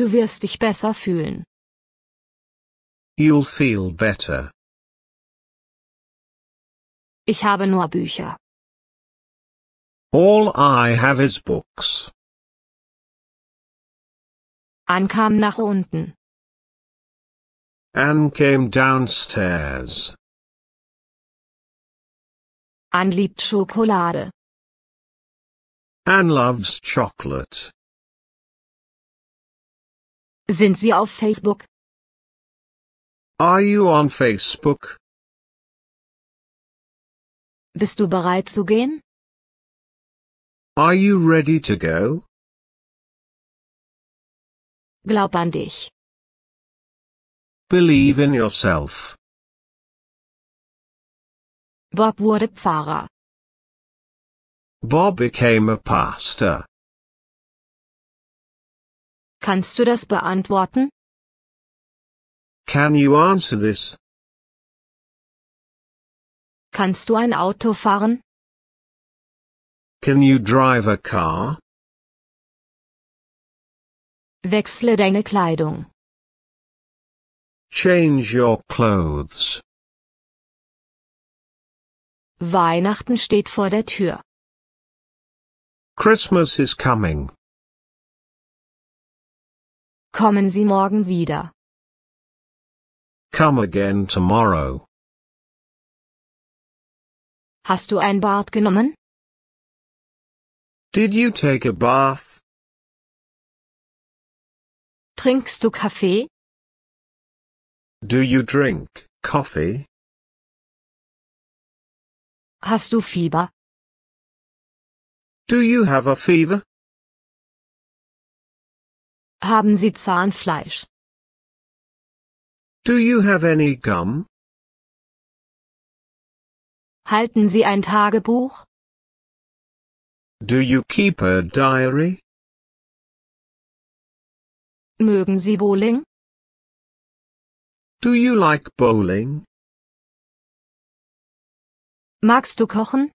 Du wirst dich besser fühlen. You'll feel better. Ich habe nur Bücher. All I have is books. Anne kam nach unten. Anne came downstairs. Anne liebt Schokolade. Anne loves chocolate. Sind Sie auf Facebook? Are you on Facebook? Bist du bereit zu gehen? Are you ready to go? Glaub an dich. Believe in yourself. Bob wurde Pfarrer. Bob became a pastor. Kannst du das beantworten? Can you answer this? Kannst du ein Auto fahren? Can you drive a car? Wechsle deine Kleidung. Change your clothes. Weihnachten steht vor der Tür. Christmas is coming. Kommen Sie morgen wieder. Come again tomorrow. Hast du ein Bad genommen? Did you take a bath? Trinkst du Kaffee? Do you drink coffee? Hast du Fieber? Do you have a fever? Haben Sie Zahnfleisch? Do you have any gum? Halten Sie ein Tagebuch? Do you keep a diary? Mögen Sie Bowling? Do you like bowling? Magst du kochen?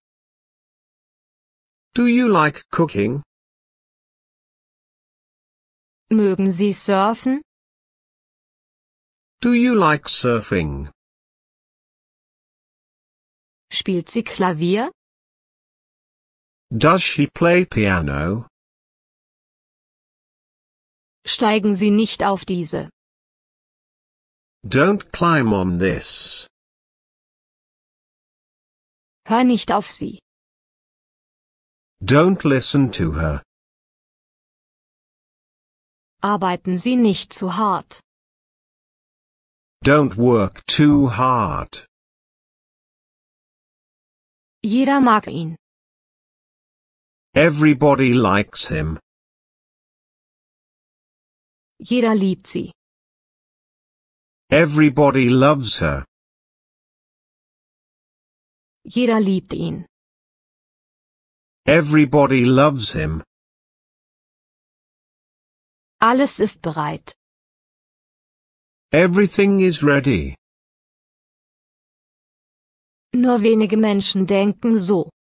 Do you like cooking? Mögen Sie surfen? Do you like surfing? Spielt sie Klavier? Does she play piano? Steigen Sie nicht auf diese. Don't climb on this. Hör nicht auf sie. Don't listen to her. Arbeiten Sie nicht zu hart. Don't work too hard. Jeder mag ihn. Everybody likes him. Jeder liebt sie. Everybody loves her. Jeder liebt ihn. Everybody loves him. Alles ist bereit. Everything is ready. Nur wenige Menschen denken so.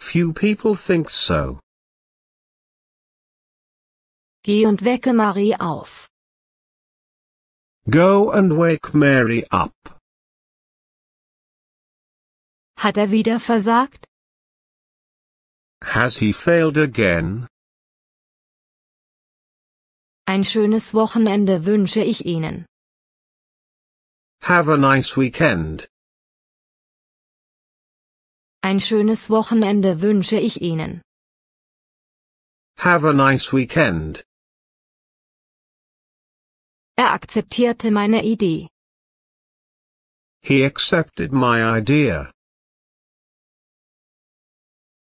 Few people think so. Geh und wecke Marie auf. Go and wake Mary up. Hat er wieder versagt? Has he failed again? Ein schönes Wochenende wünsche ich Ihnen. Have a nice weekend. Ein schönes Wochenende wünsche ich Ihnen. Have a nice weekend. Er akzeptierte meine Idee. He accepted my idea.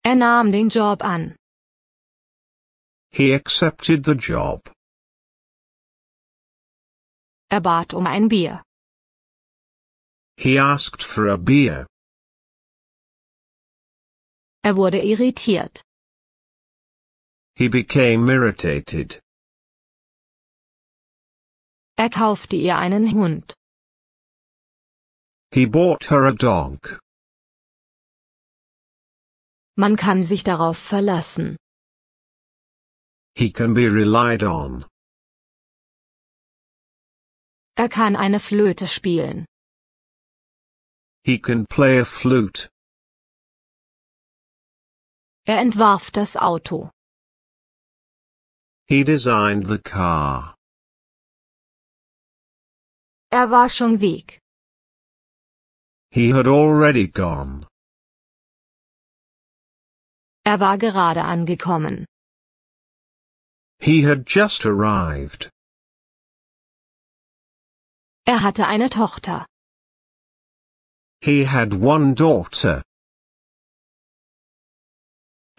Er nahm den Job an. He accepted the job. Er bat um ein Bier. He asked for a beer. Er wurde irritiert. He became irritated. Er kaufte ihr einen Hund. He bought her a dog. Man kann sich darauf verlassen. He can be relied on. Er kann eine Flöte spielen. He can play a flute. Er entwarf das Auto. He designed the car. Er war schon weg. He had already gone. Er war gerade angekommen. He had just arrived. Er hatte eine Tochter. He had one daughter.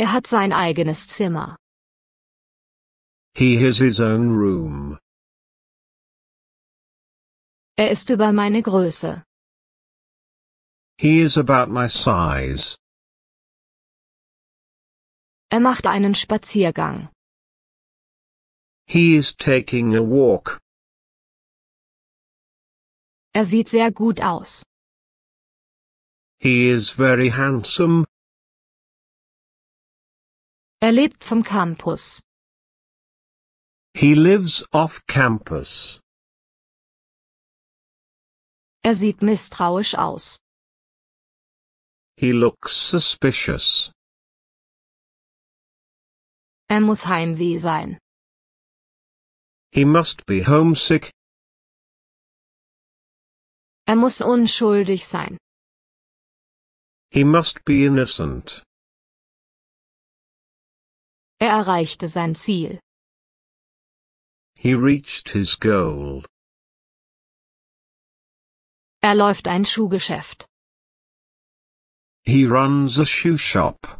Er hat sein eigenes Zimmer. He has his own room. Er ist über meine Größe. He is about my size. Er macht einen Spaziergang. He is taking a walk. Er sieht sehr gut aus. He is very handsome. Er lebt vom Campus. He lives off campus. Er sieht misstrauisch aus. He looks suspicious. Er muss Heimweh sein. He must be homesick. Er muss unschuldig sein. He must be innocent. Er erreichte sein Ziel. He reached his goal. Er läuft ein Schuhgeschäft. He runs a shoe shop.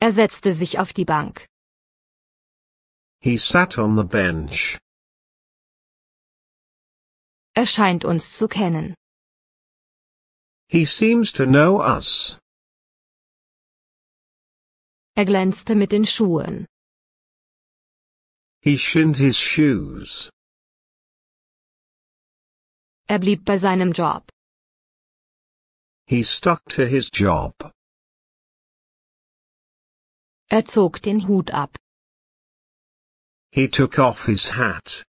Er setzte sich auf die Bank. He sat on the bench. Er scheint uns zu kennen. He seems to know us. Er glänzte mit den Schuhen. He shined his shoes. Er blieb bei seinem Job. He stuck to his job. Er zog den Hut ab. He took off his hat.